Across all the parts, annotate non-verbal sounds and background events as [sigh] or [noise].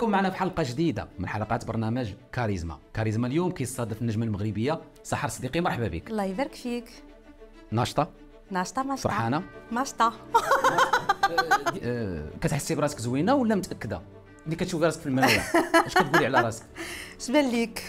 بكم معنا في حلقه جديده من حلقات برنامج كاريزما كاريزما اليوم كيستضيف النجمه المغربيه سحر صديقي مرحبا بك الله يبارك فيك ناشطه ناشطه ماشطه فرحانه ماشطه [laughs] آه، كتحسي براسك زوينه ولا متاكده ملي كتشوفي راسك في المرايا اش كتقولي على راسك اش [laughs] بان ليك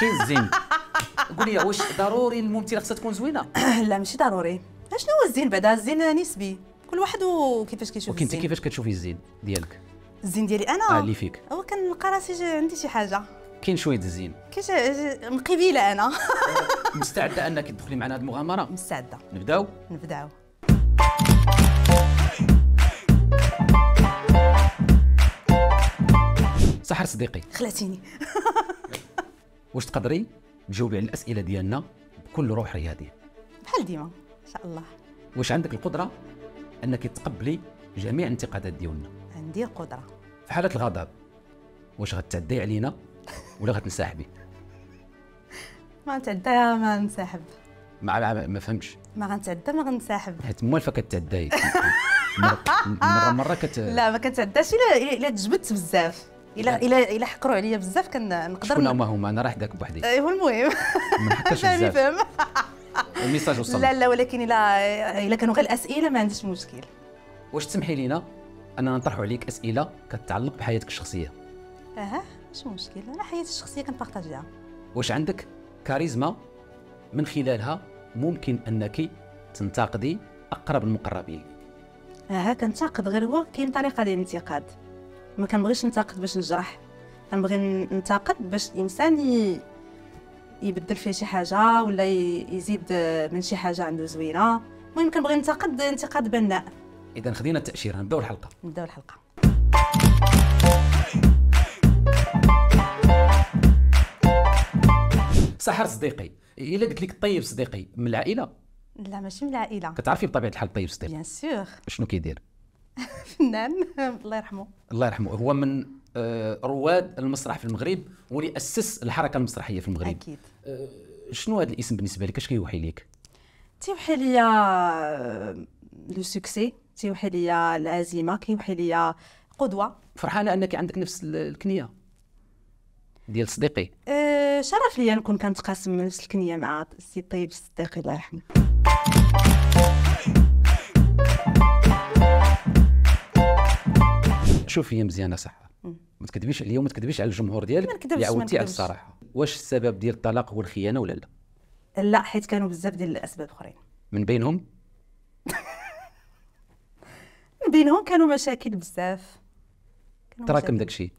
كاين الزين [laughs] قولي واش ضروري الممثله خصها تكون زوينه [clears throat] لا ماشي ضروري شنو هو الزين بعدا الزين نسبي كل واحد وكيفاش كيشوف الزين انت كيفاش كتشوفي الزين ديالك الزين ديالي انا اه اللي فيك هو كنلقى راسي عندي شي حاجه كاين شويه الزين كاش مقبيله انا [laughs] مستعده [laughs] انك تدخلي معنا هذه المغامره مستعده نبداو نبداو سحر صديقي خلاتيني [laughs] واش تقدري تجاوبي على الاسئله ديالنا بكل روح رياضيه بحال ديما ان شاء الله واش عندك القدره انك تقبلي جميع الانتقادات ديالنا عندي القدره في حاله الغضب واش غتعدي علينا ولا غتنسحبي ما تعدى ما ننسحب ما ما, ما فهمتش ما غنتعدى ما غنسحب حيت موالفه كتعداي [laughs] مره مره كت لا ما كنتعداش الا الا تجبدت بزاف الا الا الا حقروا عليا بزاف كنقدر شكون هما هما انا راه حداك بوحدي إيه، هو المهم ما حكاش [laughs] بزاف الميساج وصل لا لا ولكن الا الا كانوا غير الاسئله ما عنديش مشكل واش تسمحي لينا اننا نطرحوا عليك اسئله كتعلق بحياتك الشخصيه اها ماشي مشكل انا حياتي الشخصيه كنبارطاجيها واش عندك كاريزما من خلالها ممكن انك تنتقدي اقرب المقربين اها كنتقد غير هو كاين طريقه ديال الانتقاد ما كنبغيش ننتقد باش نجرح كنبغي ننتقد باش الانسان ي... يبدل فيه شي حاجه ولا ي... يزيد من شي حاجه عنده زوينه المهم كنبغي ننتقد انتقاد بناء اذا خذينا التاشيره نبداو الحلقه نبداو الحلقه سحر صديقي الا قلت لك طيب صديقي من العائله لا ماشي من العائله كتعرفي بطبيعه الحال طيب صديقي بيان سور شنو كيدير فنان الله يرحمه الله يرحمه هو من آه، رواد المسرح في المغرب واللي اسس الحركه المسرحيه في المغرب اكيد آه، شنو هذا الاسم بالنسبه لك اش كيوحي لك تيوحي ليا آه، لو سوكسي تيوحي ليا العزيمه كيوحي ليا قدوه فرحانه انك عندك نفس الكنيه ديال صديقي أه شرف ليا نكون كنتقاسم نفس الكنيه مع السي طيب صديقي الله يرحمه شوف هي مزيانه صح ما تكذبيش عليا وما تكذبيش على الجمهور ديالك اللي عودتي على الصراحه واش السبب ديال الطلاق هو الخيانه ولا لا لا حيت كانوا بزاف ديال الاسباب اخرين من بينهم [laughs] بينهم كانوا مشاكل بزاف تراكم داكشي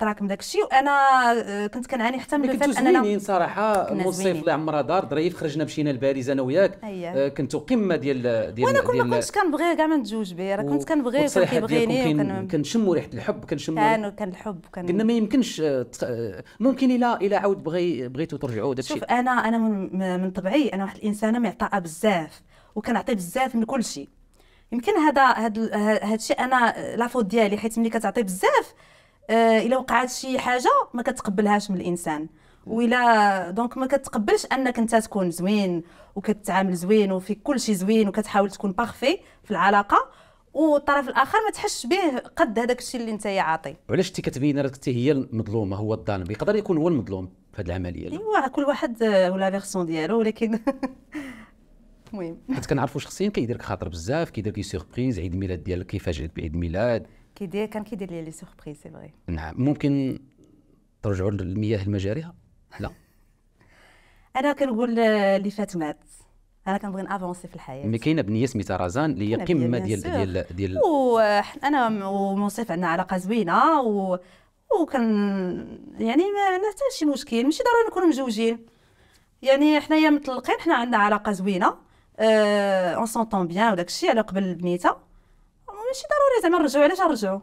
تراكم داكشي وانا آه، كنت كنعاني حتى من الفات انا زوينين صراحه مول الصيف الله يعمرها دار ظريف خرجنا مشينا لباريس انا وياك أيه. كنتو قمه ديال ديال وانا كل ما كنتش كنبغيه كاع ما نتزوج به راه كنت كنبغيه وكان كيبغيني كنشموا ريحه الحب كنشموا كانوا كان الحب كان قلنا ما يمكنش آه، ممكن الا الا عاود بغي بغيتوا ترجعوا داكشي شوف انا انا من, من طبعي انا واحد الانسانه معطاءه بزاف وكنعطي بزاف من كل شيء يمكن هذا هذا الشيء انا لافوت ديالي حيت ملي كتعطي بزاف آه الا وقعت شي حاجه ما كتقبلهاش من الانسان وإلا دونك ما كتقبلش انك انت تكون زوين وكتعامل زوين وفي كل شيء زوين وكتحاول تكون بارفي في العلاقه والطرف الاخر ما تحسش به قد هذاك الشيء اللي انت عاطي وعلاش انت كتبين راك انت هي المظلومه هو الظالم يقدر يكون هو المظلوم في هذه العمليه ايوا كل واحد آه، ولا فيرسون ديالو ولكن [laughs] المهم [laughs] حيت كنعرفوا شخصيا كيدير لك خاطر بزاف كيدير لك سيربريز عيد الميلاد ديالك كيفاجئك بعيد الميلاد كيدير كان كيدير لي لي سيربريز سي فري نعم ممكن ترجعوا للمياه المجاريها لا [laughs] انا كنقول اللي فات مات انا كنبغي نافونسي في الحياه مي كاينه بنيه سميتها رزان اللي هي قمه ديال ديال ديال انا ومنصف عندنا علاقه زوينه و وكان يعني ما عندنا حتى شي مشكل ماشي ضروري نكونوا مزوجين يعني حنايا مطلقين حنا عندنا علاقه زوينه اون سونطون بيان وداك الشيء على قبل البنيته ماشي ضروري زعما نرجعوا علاش نرجعوا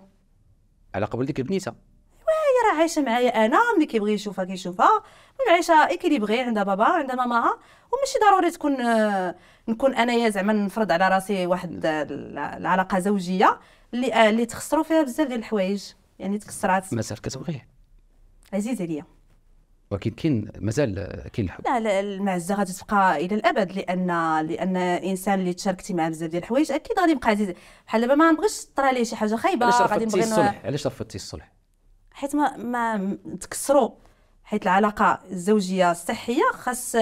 على قبل ديك البنيته ايوا هي راه عايشه معايا انا ملي كيبغي يشوفها كيشوفها عايشه اي عندها بابا عندها ماماها وماشي ضروري تكون نكون انايا زعما نفرض على راسي واحد العلاقه زوجيه اللي اللي تخسروا فيها بزاف ديال الحوايج يعني تكسرات مسار كتبغيه عزيز عليا ولكن كاين مازال كاين الحب لا المعزه غادي تبقى الى الابد لان لان الانسان اللي تشاركتي معاه بزاف ديال الحوايج اكيد غادي يبقى عزيز بحال دابا ما نبغيش طرا ليه شي حاجه خايبه غادي نبغي الصلح علاش رفضتي الصلح حيت ما ما تكسروا حيت العلاقه الزوجيه الصحيه خاص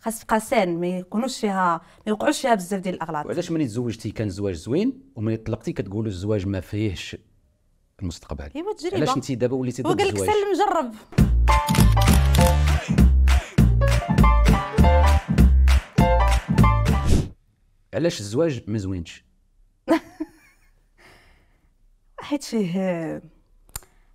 خاص تبقى سان ما يكونوش فيها ما يوقعوش فيها بزاف ديال الاغلاط وعلاش ملي تزوجتي كان الزواج زوين وملي طلقتي كتقولوا الزواج ما فيهش المستقبل ايوا تجربه علاش انت دابا وليتي ضد الزواج وقال لك سلم جرب علاش الزواج ما زوينش [laughs] حيت فيه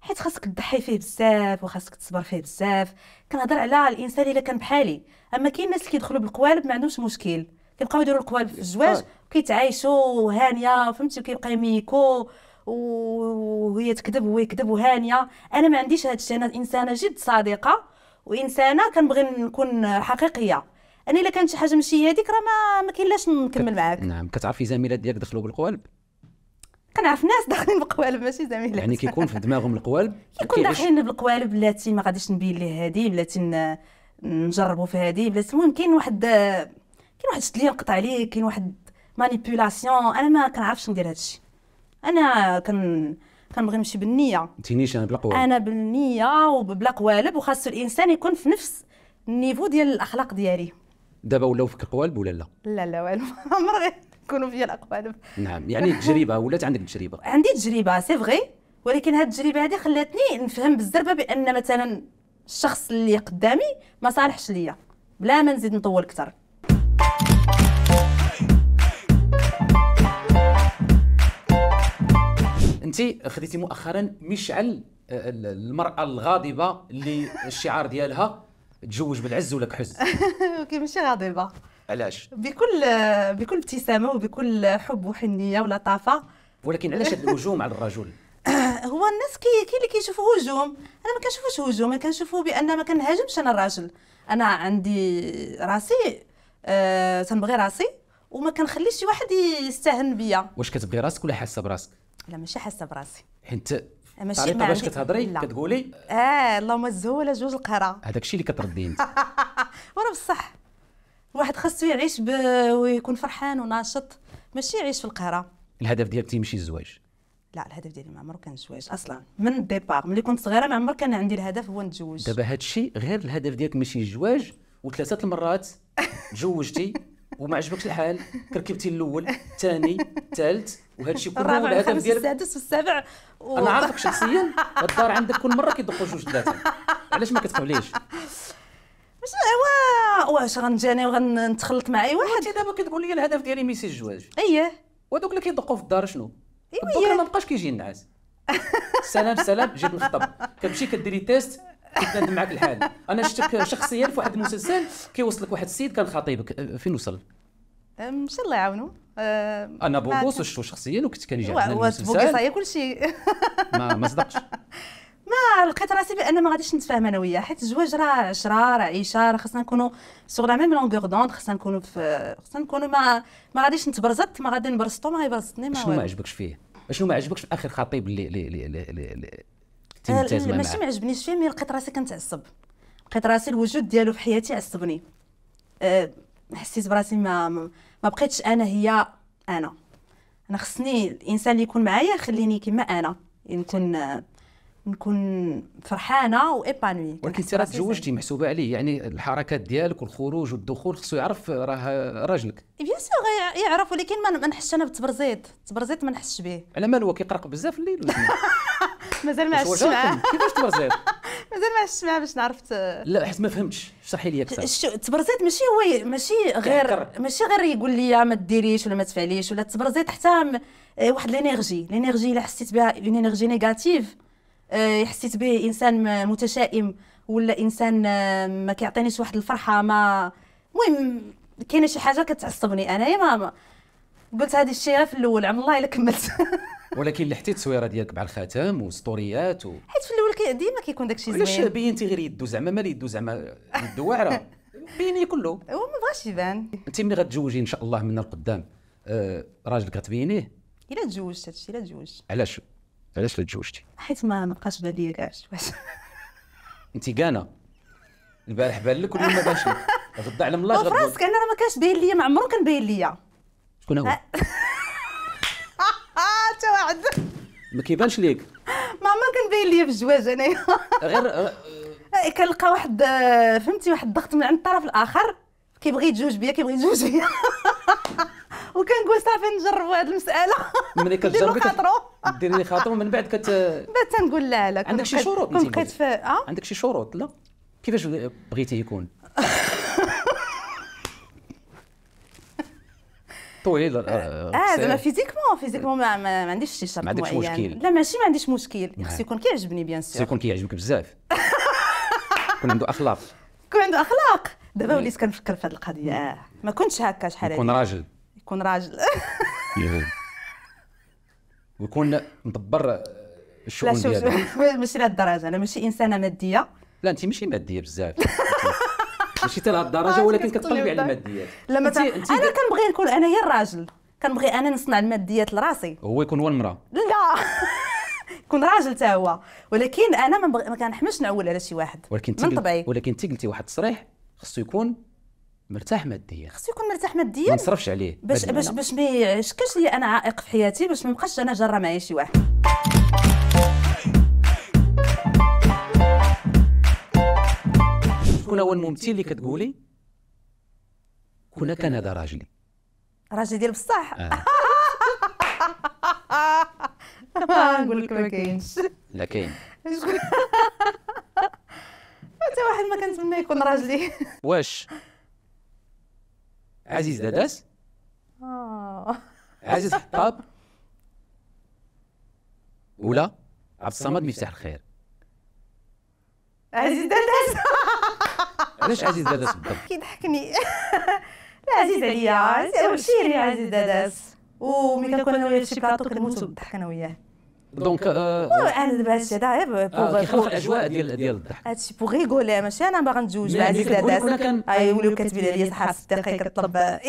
حيت خاصك تضحي فيه بزاف وخاصك تصبر فيه بزاف كنهضر على الانسان الا كان بحالي اما كاين الناس اللي كيدخلوا بالقوالب ما عندهمش مشكل كيبقاو يديروا القوالب في الزواج وكيتعايشوا هانيه فهمتي وكيبقى ميكو وهي تكذب وهو يكذب وهانيه انا ما عنديش هادشي انا انسانه جد صادقه وانسانه كنبغي نكون حقيقيه انا الا كانت شي حاجه ماشي هذيك راه ما ما كاينلاش نكمل معاك نعم كتعرفي زميلات ديالك دخلوا بالقوالب كنعرف ناس داخلين بالقوالب ماشي زميلات يعني كيكون في دماغهم القوالب كيكون داخلين بالقوالب بلاتي ما غاديش نبين ليه هادي بلاتي نجربوا في هادي بلاتي المهم كاين واحد كاين واحد شد لي نقطع عليه كاين واحد مانيبيولاسيون انا ما كنعرفش ندير هادشي انا كن كنبغي نمشي بالنيه تينيش انا بلا قوالب انا بالنيه وبلا قوالب وخاص الانسان يكون في نفس النيفو ديال الاخلاق ديالي دابا ولاو فيك قوالب ولا لا لا لا والو [laughs] عمري يكونوا فيا الاقوالب نعم يعني تجربه ولات عندك تجربه [laughs] عندي تجربه سي فغي ولكن هاد التجربه هذه خلاتني نفهم بالزربه بان مثلا الشخص اللي قدامي ما صالحش ليا بلا ما نزيد نطول اكثر انت خديتي مؤخرا مشعل آه، المراه الغاضبه اللي [laughs] الشعار ديالها تزوج بالعز ولا كحز [laughs] اوكي ماشي غاضبه علاش بكل بكل ابتسامه وبكل حب وحنيه ولطافه ولكن علاش هذا الهجوم على الرجل [laughs] هو الناس كي كي اللي كيشوفوا هجوم انا ما كنشوفوش هجوم انا كنشوفو بان ما كنهاجمش انا الراجل انا عندي راسي آه راسي وما كنخليش شي واحد يستهن بيا واش كتبغي راسك ولا حاسه براسك لا ماشي حاسه براسي حيت ماشي الطريقه باش كتهضري كتقولي اه اللهم الزهوله جوج القرا [laughs] هذاك الشيء اللي كتردي انت [laughs] وراه بصح واحد خاصو يعيش ب... ويكون فرحان وناشط ماشي يعيش في القهره الهدف ديالك تيمشي الزواج لا الهدف ديالي ما عمرو كان الزواج اصلا من الديبار ملي كنت صغيره ما عمرو كان عندي الهدف هو نتزوج دابا هذا الشيء غير الهدف ديالك ماشي الزواج وثلاثه المرات [laughs] تزوجتي وما عجبكش الحال كركبتي الاول الثاني الثالث وهذا الشيء كله الهدف ديالك السادس والسابع و... انا عارفك شخصيا الدار عندك كل مره كيدقوا جوج ثلاثه علاش ما كتقبليش واش هو واش غنجاني وغنتخلط مع اي واحد انت دابا كتقول لي الهدف ديالي ميسي الجواج اييه وهذوك اللي كيدقوا في الدار شنو ايوا إيه. ما بقاش كيجي النعاس سلام سلام جيت نخطب كتمشي كديري تيست كيتنادم معك الحال انا شفتك شخصيا في واحد المسلسل كيوصلك واحد السيد كان خطيبك فين وصل؟ ان شاء الله يعاونو انا بوكوس شفتو شخصيا وكنت كنجي عندنا المسلسل كل شيء ما ما صدقش [laughs] ما لقيت راسي بان ما غاديش نتفاهم انا وياه حيت الزواج راه عشره راه عيشه راه خصنا نكونوا سوغ لا ميم لونغور دوند خصنا نكونوا في خصنا نكونوا ما ما غاديش نتبرزط ما غادي نبرزطو ما غيبرزطني ما شنو ما عجبكش فيه شنو ما عجبكش في اخر خطيب اللي اللي اللي تمتازمه معاه ماشي ما عجبنيش فيه مي لقيت راسي كنتعصب لقيت راسي الوجود ديالو في حياتي عصبني أه حسيت براسي ما ما بقيتش انا هي انا انا خصني الانسان اللي يكون معايا يخليني كما انا نكون أه، نكون فرحانه وابانوي ولكن انت راه تزوجتي محسوبه عليه يعني الحركات ديالك والخروج والدخول خصو يعرف راه راجلك بيان سور يعرف ولكن ما نحسش انا بالتبرزيط التبرزيط ما نحسش به على مال هو كيقرق بزاف الليل [laughs] مازال ما عشتش معاه كيفاش تبرزيت؟ [laughs] مازال ما عشتش معاه باش نعرف لا حيت ما فهمتش اشرحي لي اكثر تبرزيت ماشي هو ماشي غير ماشي غير يقول لي ما ديريش ولا ما تفعليش ولا تبرزيت حتى آه، واحد لينيرجي لينيرجي الا حسيت بها لينيرجي نيجاتيف آه، حسيت به انسان متشائم ولا انسان آه، ما كيعطينيش واحد الفرحه ما المهم كاينه شي حاجه كتعصبني انايا ما قلت هذا الشيء في الاول عم الله الا كملت [laughs] ولكن لحتي التصويره ديالك مع الخاتم وسطوريات و... حيت في الاول ديما كيكون داكشي زوين علاش بينتي غير يدو زعما مال يدو زعما يدو واعره [laughs] بيني كله هو ما بغاش يبان انت ملي غتزوجي ان شاء الله من القدام آه راجلك غتبينيه الا تزوجت هادشي الا تزوجت علاش علاش لا تزوجتي حيت ما بقاش بان ليا كاع [laughs] انت كانا البارح بان لك ولا ما بانش لك [laughs] غدا على الله غدا فراسك انا راه ما كانش باين ليا ما عمرو كان باين ليا شكون هو بعد ما كيبانش ليك ما عمر كنبين ليا في الزواج انايا غير آه، إيه، كنلقى واحد آه، فهمتي واحد الضغط من عند الطرف الاخر كيبغي يتزوج بيا كيبغي يتزوج بيا [laughs] وكنقول صافي نجربوا هذه المساله ملي كتجربي دير لي خاطر ومن بعد كت بعد تنقول لا لا عندك شي شروط انت آه؟ عندك شي شروط لا كيفاش بغيتي يكون طويله اه, آه،, آه، زعما فيزيكمون فيزيكمون ما, ما عنديش شي شرط ما عندكش مشكل لا ماشي ما عنديش مشكل نعم. خصو يكون كيعجبني بيان سور خصو يكون كيعجبك بزاف [laughs] يكون عنده اخلاق يكون عنده اخلاق دابا نعم. وليت كنفكر في هذه القضيه اه ما كنتش هكا شحال يكون راجل يكون راجل ويكون مدبر الشؤون ديالو [laughs] ماشي لهذ الدرجه انا ماشي انسانه ماديه لا انت ماشي ماديه بزاف [laughs] ماشي حتى لهاد الدرجه ولكن كتطلبي على الماديات لا ما انا كنبغي نكون انا هي الراجل كنبغي انا نصنع الماديات لراسي هو يكون هو المراه لا [laughs] يكون راجل حتى هو ولكن انا ما, مبغ... كنحمش نعول على شي واحد ولكن من طبيعي ولكن انت قلتي واحد التصريح خصو يكون مرتاح ماديا خصو يكون مرتاح ماديا ما نصرفش عليه باش باش باش ما يشكلش لي انا عائق في حياتي باش ما نبقاش انا جره معايا شي واحد شكون هو الممثل اللي كتقولي كنا كان هذا راجلي راجلي ديال بصح آه. [laughs] آه، نقول لك ما كاينش لا كاين حتى واحد ما كنتمنى يكون راجلي [laughs] واش عزيز داداس آه. عزيز حطاب ولا عبد الصمد مفتاح الخير عزيز داداس [laughs] علاش عزيز داداس بالضبط كيضحكني [laughs] لا عزيزه ليا وشير يا عزيز داداس وملي كنكون انا وياه في شي بلاطو كنموت بالضحك انا وياه دونك انا دابا هادشي هذا غير كيخلق الاجواء ديال ديال الضحك هادشي بوغ ريغولي ماشي انا باغا نتزوج مع عزيز داداس يوليو كاتبين عليا صحاب في الدقيقه كطلب لا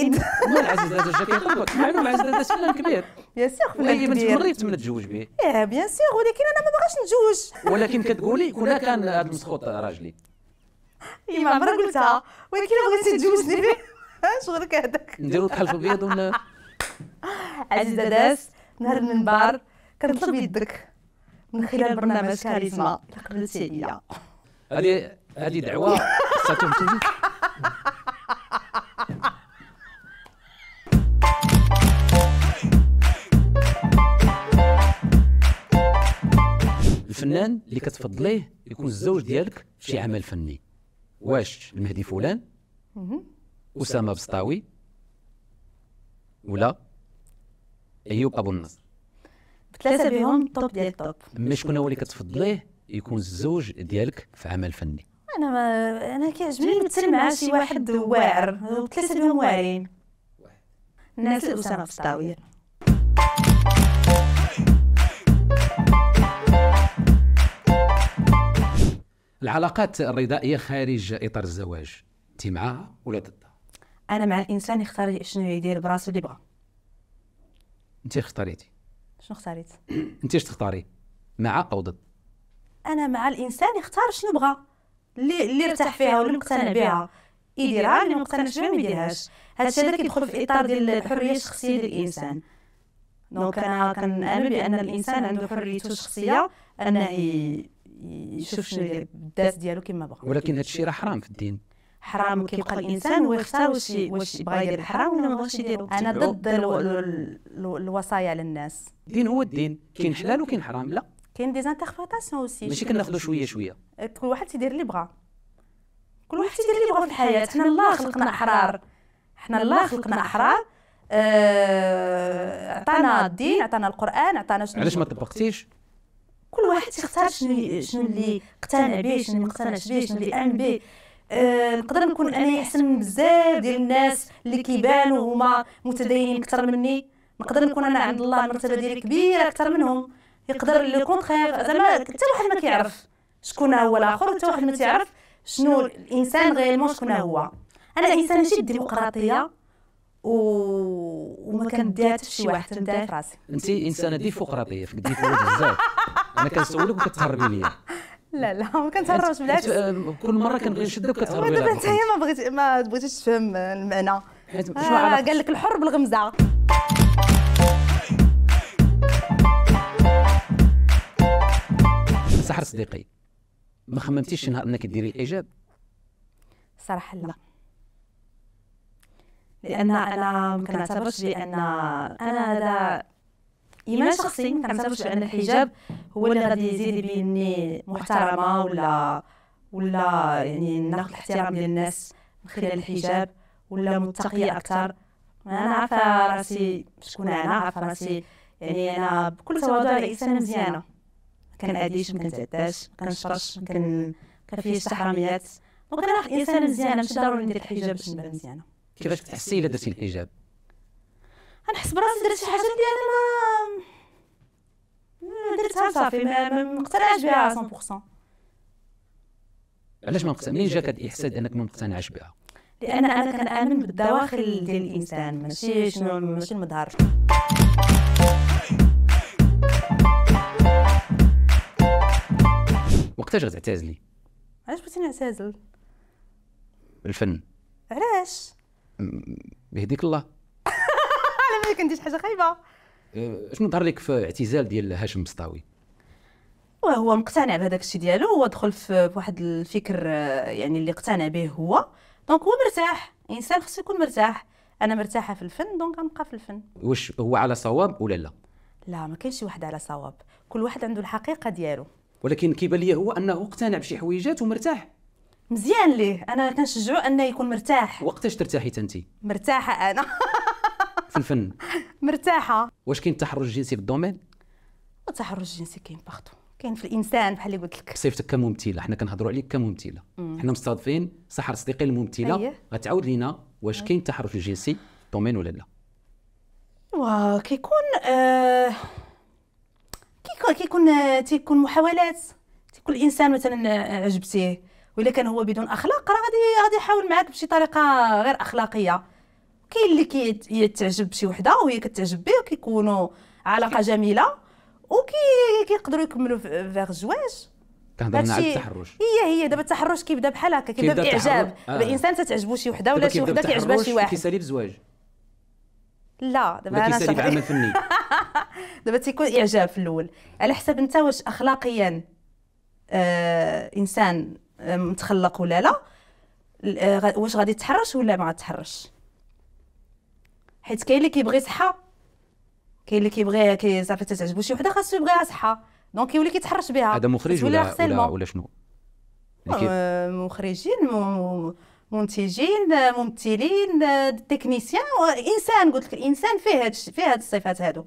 عزيز داداس جا كيطلبك مع انه عزيز داداس فلان كبير بيان سيغ فلان كبير من تمريت من تزوج به ايه بيان سيغ ولكن انا ما باغاش نتزوج ولكن كتقولي كنا كان هذا المسخوط راجلي إيه، ما مرة قلتها ولكن بغيتي تجوزني شغلك هذاك نديرو في البيض ون عزيزة داس نهار المنبر كنطلب يدك من خلال برنامج كاريزما اللي قبلتي عليا هذه هذه دعوة ستنتهي الفنان اللي كتفضليه يكون الزوج ديالك في شي عمل فني واش المهدي فلان اسامه بسطاوي ولا ايوب ابو النصر ثلاثه بهم توب ديال التوب مي شكون هو اللي كتفضليه يكون الزوج ديالك في عمل فني انا ما انا كيعجبني نمثل مع شي واحد واعر ثلاثه بهم واعرين الناس اسامه بسطاوي العلاقات الرضائيه خارج اطار الزواج انت معها ولا ضدها انا مع الانسان يختار شنو يدير براسو اللي بغا انت اختاريتي شنو اختاريت [clears throat] انت اش تختاري مع او ضد انا مع الانسان يختار شنو بغا اللي اللي يرتاح فيها واللي مقتنع بها يديرها اللي مقتنع مقتنعش بها ما يديرهاش الشيء هذا كيدخل في اطار ديال الحريه الشخصيه ديال الانسان دونك انا كنامن بان الانسان عنده حريته الشخصيه انه يشوف الداس ديالو كما بغى ولكن هادشي راه حرام في الدين حرام كيبقى الانسان ويختار واش واش بغا يدير الحرام ولا ما بغاش يدير انا ضد الوصايا للناس الدين هو الدين كاين حلال وكاين حرام لا كاين دي زانتربريتاسيون اوسي ماشي كناخذو شويه شويه أه، كل واحد تيدير اللي بغا كل واحد تيدير اللي بغا في الحياه حنا الله خلقنا احرار حنا الله خلقنا احرار عطانا أه... أه،, أه، الدين عطانا القران عطانا شنو علاش ما طبقتيش كل واحد يختار شنو شنو اللي اقتنع به شنو ما مقتنعش به شنو اللي امن به آه، نقدر أه نكون انا احسن من بزاف ديال الناس اللي كيبانوا هما متدينين اكثر مني نقدر نكون انا عند الله المرتبه ديالي كبيره اكثر منهم يقدر لو كونترير زعما حتى واحد ما كيعرف شكون هو الاخر حتى واحد ما تيعرف شنو الانسان غيرمون شكون هو انا انسانه جد ديمقراطيه و... وما كنديها حتى شي واحد تندافع في راسي انت انسانه ديفوقراطيه فيك بزاف [laughs] انا كنسولك وكتهربي ليا [laughs] لا لا ما كنتهربش بالعكس آه، كل مره كنبغي نشدك وكتهربي دابا انت ما بغيتي ما بغيتيش تفهم المعنى حيت شو آه قال لك الحر بالغمزه سحر صديقي ما خممتيش شي نهار انك ديري الحجاب صراحه لا لان انا ما كنعتبرش بان انا هذا ايمان شخصي ما كنعتبرش بان الحجاب هو اللي غادي يزيد بيني محترمه ولا ولا يعني ناخذ الاحترام ديال الناس من خلال الحجاب ولا متقيه اكثر انا عارفه راسي شكون انا عارفه راسي يعني انا بكل تواضع انسانه مزيانه ما مكنتعداش ما كنتعداش ما كنشرش ما دونك انا واحد الانسان مزيانه ماشي ضروري ندير الحجاب باش نبان مزيانه كيفاش تحسي الا درتي الحجاب؟ غنحس براسي درت شي حاجه اللي انا ما درتها صافي ما مقتنعش بها 100% علاش ما منين جاك هذا الاحساس انك ما مقتنعش بها لان انا كنامن بالدواخل ديال الانسان ماشي شنو ماشي المظهر وقتاش غتعتزلي علاش بغيتي نعتزل الفن علاش بهديك الله [laughs] انا ما كنديش حاجه خايبه أه، شنو ظهر لك في اعتزال ديال هاشم بسطاوي هو مقتنع بهذاك الشيء ديالو هو دخل في واحد الفكر أه، يعني اللي اقتنع به هو دونك هو مرتاح الانسان خصو يكون مرتاح انا مرتاحه في الفن دونك غنبقى في الفن واش هو على صواب ولا لا لا ما كاينش شي واحد على صواب كل واحد عنده الحقيقه ديالو ولكن كيبان لي هو انه اقتنع بشي حويجات ومرتاح مزيان ليه انا كنشجعو انه يكون مرتاح وقتاش ترتاحي انت مرتاحه انا [laughs] في الفن مرتاحه واش كاين التحرش الجنسي في الدومين التحرش الجنسي كاين باختو كاين في الانسان بحال اللي قلت لك صيفتك كممثله حنا كنهضروا عليك كممثله حنا مستضيفين سحر صديقي الممثله غتعاود لينا واش كاين التحرش الجنسي دومين ولا لا وا كيكون آه كيكون كيكون آه تيكون محاولات تيكون الانسان مثلا آه، عجبتيه ولا كان هو بدون اخلاق راه غادي غادي يحاول معاك بشي طريقه غير اخلاقيه كاين اللي كيتعجب بشي وحده وهي كتعجب به وكيكونوا علاقه جميله وكيقدروا يكملوا فيغ الزواج كنهضرنا على التحرش هي هي دابا التحرش كيبدا بحال هكا كيبدا باعجاب دابا آه. الانسان تتعجبو شي وحده ولا شي وحده كيعجبها شي واحد كيسالي بزواج لا دابا انا كيسالي بعمل فني [laughs] دابا تيكون اعجاب في الاول على حسب انت واش اخلاقيا آه انسان آه، متخلق ولا لا آه واش غادي تحرش ولا ما غاتحرش حيت كاين اللي كيبغي صحه كاين اللي كيبغي كي صافي تتعجبو شي وحده خاصو يبغيها صحه دونك كيولي كيتحرش بها هذا مخرج ولا ولا, ولا شنو آه، مخرجين منتجين ممثلين تكنيسيان انسان قلت لك الانسان فيه هاد فيه هاد الصفات هادو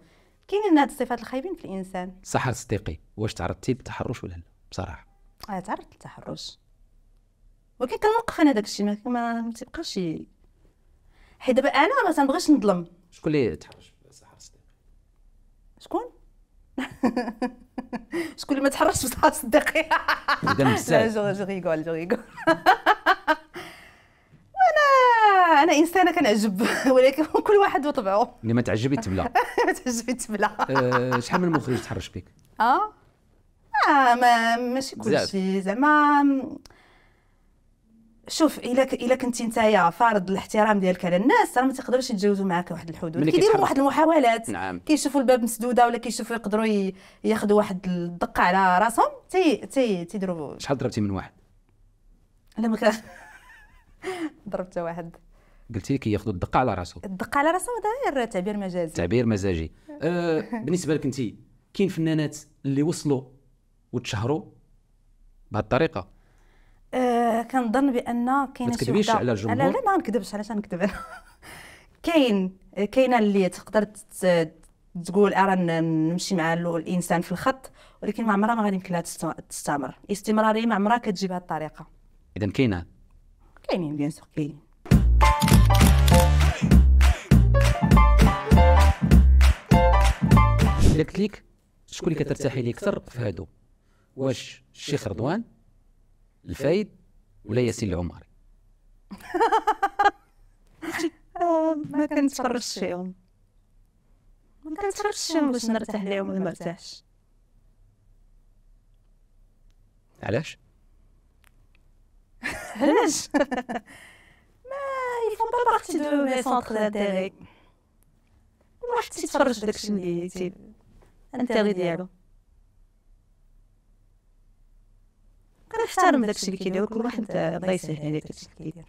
كاينين هاد الصفات الخايبين في الانسان صح صديقي واش تعرضتي للتحرش ولا لا بصراحه اه تعرضت للتحرش ولكن كنوقف انا داك الشيء ما تيبقاش حيت دابا انا ما تنبغيش نظلم شكون اللي تحرش شكون [laughs] شكون اللي ما تحرش بصح صدقي [laughs] لا جو جو ريغول جو ريغول [laughs] انا انا انسانه كنعجب ولكن كل واحد وطبعه اللي ما تعجبي تبلا ما تعجبي تبلا آه، شحال من مخرج تحرش بك اه اه ما ماشي كلشي زعما شوف الا الا كنتي نتايا فارض الاحترام ديالك على الناس راه ما تقدرش يتجاوزوا معاك واحد الحدود كيديروا واحد المحاولات نعم. كيشوفوا الباب مسدوده ولا كيشوفوا يقدروا ياخذوا واحد الدقه على راسهم تي تي تيديروا شحال ضربتي من واحد انا ما مك... [laughs] ضربت واحد قلتي لي كياخذوا الدقه على راسهم الدقه على راسهم هذا غير تعبير مجازي تعبير مزاجي أه بالنسبه لك انت كاين فنانات اللي وصلوا وتشهروا بهالطريقه الطريقه كنظن بان كاين شي وحده على الجمهور لا لا ما نكذبش علاش نكذب [laughs] كاين كاينه اللي تقدر تقول ارا نمشي مع الانسان في الخط ولكن ما عمرها ما غادي يمكن لها تستمر الاستمراريه ما عمرها كتجي بهذه الطريقه اذا كاينه كاينين بيان سور كاينين الا قلت لك شكون اللي كترتاحي ليه اكثر في هادو واش الشيخ رضوان الفايد ولا ياسين العماري ما كنتفرجش فيهم ما كنتفرجش فيهم باش نرتاح ليهم ولا ما علاش [laughs] علاش [laughs] ما يفون با بارتي دو لي سونتر دانتيري كل واحد تيتفرج داكشي اللي تي انتيري ديالو احترم الشيء اللي كيدير كل واحد الله يسهل عليه داكشي اللي كيدير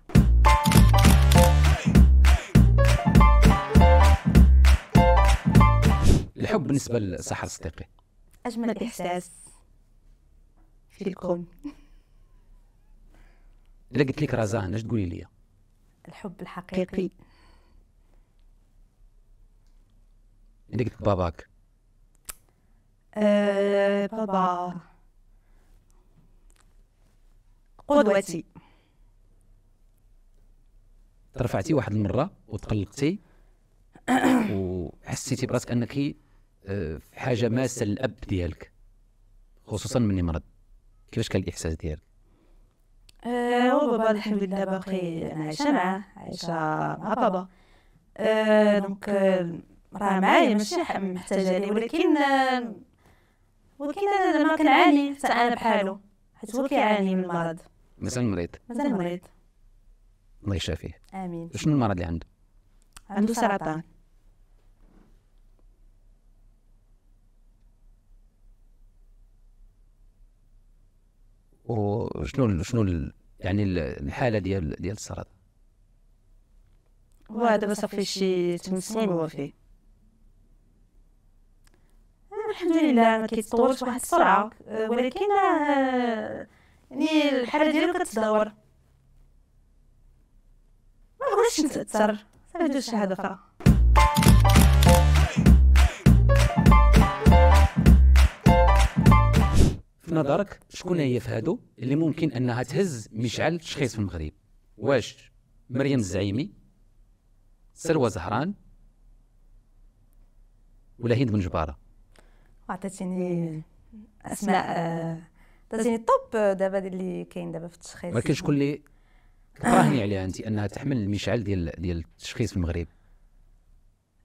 الحب بالنسبه للصحه صديقي اجمل احساس في الكون [laughs] الا قلت لك رزان اش تقولي لي الحب الحقيقي الا قلت لك باباك أه بابا قدوتي ترفعتي واحد المره وتقلقتي [coughs] وحسيتي براسك انك آه، في حاجه ماسه للاب ديالك خصوصا مني مرض كيفاش كان الاحساس ديالك أه بابا الحمد لله باقي انا عايشه معاه عايشه مع بابا أه دونك آه، راه معايا ماشي محتاجه ولكن آه، ولكن انا ما كنعاني حتى انا بحالو حيت هو كيعاني من المرض مازال مريض مازال مريض الله يشافيه امين شنو المرض اللي عنده عنده سرطان وشنو شنو يعني الحاله ديال ديال السرطان هو دابا صافي شي 8 سنين هو فيه آه، الحمد لله ما كيتطورش بواحد السرعه آه، ولكن آه، يعني الحاله ديالو كتدور ما بغيتش نتاثر صافي ندوز شي حاجه اخرى في نظرك شكون هي في هادو اللي ممكن انها تهز مشعل تشخيص في المغرب واش مريم الزعيمي سلوى زهران ولا هند بن جباره عطيتيني اسماء آه، دازين الطوب دابا اللي كاين دابا في التشخيص ولكن شكون اللي كتراهني عليها انت انها تحمل المشعل ديال ديال التشخيص في المغرب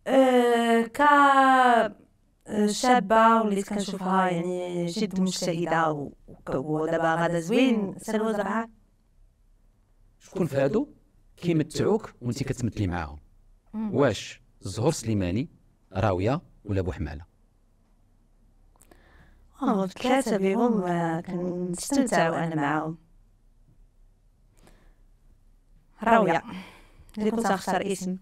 أه، ك أه، شابه وليت كنشوفها يعني جد مجتهده ودابا غادا زوين سلوى زرعه شكون في هادو كيمتعوك وانت كتمثلي معاهم واش زهور سليماني راويه ولا بوحماله هم بيهم كنستمتع وأنا معاهم راوية اللي كنت أختار اسم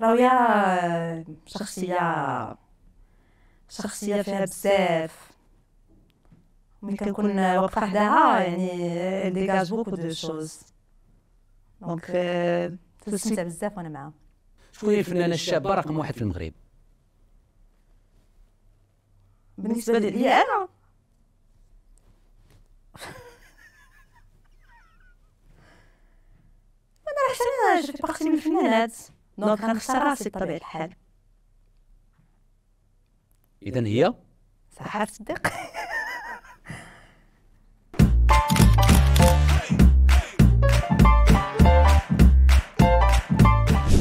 راوية شخصية شخصية فيها بزاف ملي كنكون واقفة حداها يعني ديجاج بوكو دو شوز دونك تستمتع بزاف وأنا معاهم شكون هي الفنانة الشابة رقم واحد في المغرب بالنسبه لي انا [laughs] انا راه حتى انا في بارتي من الفنانات دونك غنختار راسي بطبيعه الحال اذا هي صح تصدق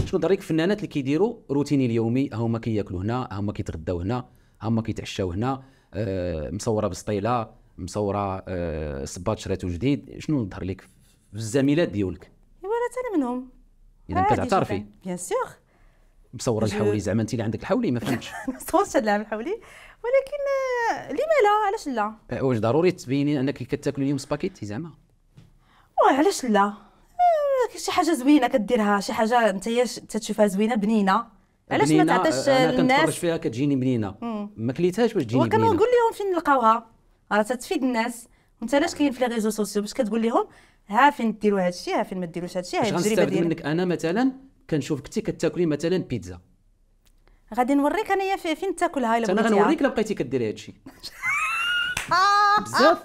شنو رايك الفنانات اللي كيديروا روتيني اليومي هما كياكلوا هنا هما كيتغداو هنا هما كيتعشاو هنا آه، مصوره بسطيله مصوره آه، صباط شريتو جديد شنو نظهر لك في الزميلات ديالك ايوا انا منهم اذا كتعترفي بيان سيغ مصوره الحولي زعما انت اللي عندك الحولي ما فهمتش [laughs] مصورتش هاد العام الحولي ولكن آه، لما لا علاش لا واش ضروري تبيني انك كتاكلي اليوم سباكيتي زعما واه علاش لا شي حاجه زوينه كديرها شي حاجه انت تشوفها زوينه بنينه علاش ما تعطيش آه، الناس كنتفرج فيها كتجيني بنينه ما كليتهاش باش تجيني بنينه وكنقول لهم فين نلقاوها راه تتفيد الناس وانت علاش كاين في لي ريزو سوسيو باش كتقول لهم ها فين ديروا هذا الشيء ها فين ما ديروش هذا الشيء التجربه ديالك منك انا مثلا كنشوفك انت كتاكلي مثلا بيتزا غادي نوريك انايا فين تاكلها الا بغيتي انا غنوريك الا بقيتي كديري هذا الشيء [laughs] بزاف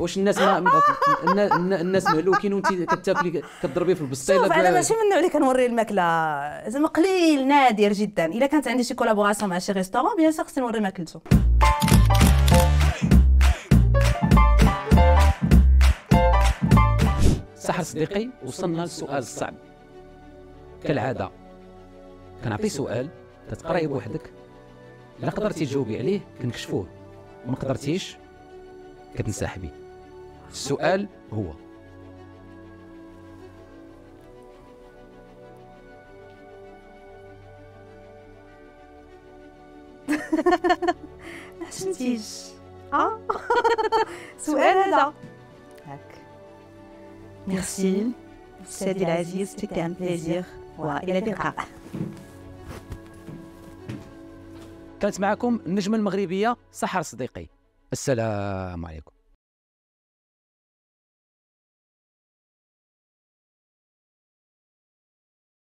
واش الناس ما الناس مهلوكين وانت كتاكلي كتضربي في البسطيله شوف انا ماشي من النوع اللي كنوري الماكله زعما قليل نادر جدا الا كانت عندي شي كولابوراسيون مع شي ريستورون بيان سور خصني نوري ماكلته صح صديقي وصلنا للسؤال الصعب كالعاده كنعطي سؤال تتقرأي بوحدك الا قدرتي تجاوبي عليه كنكشفوه ما قدرتيش كتنسحبي السؤال هو اش [laughs] نتيج اه, آه. [laughs] سؤال هذا هاك ميرسي سيدي العزيز سيتي ان بليزير والى اللقاء كانت معكم النجمه المغربيه سحر صديقي السلام عليكم